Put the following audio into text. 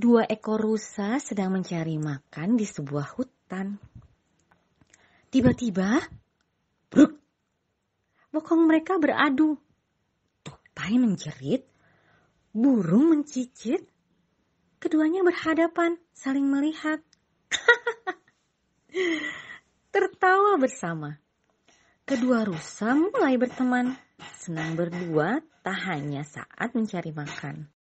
dua ekor rusa sedang mencari makan di sebuah hutan. Tiba-tiba, bruk, bokong mereka beradu. Tupai menjerit, burung mencicit. Keduanya berhadapan, saling melihat. Tertawa bersama. Kedua rusa mulai berteman, senang berdua tak hanya saat mencari makan.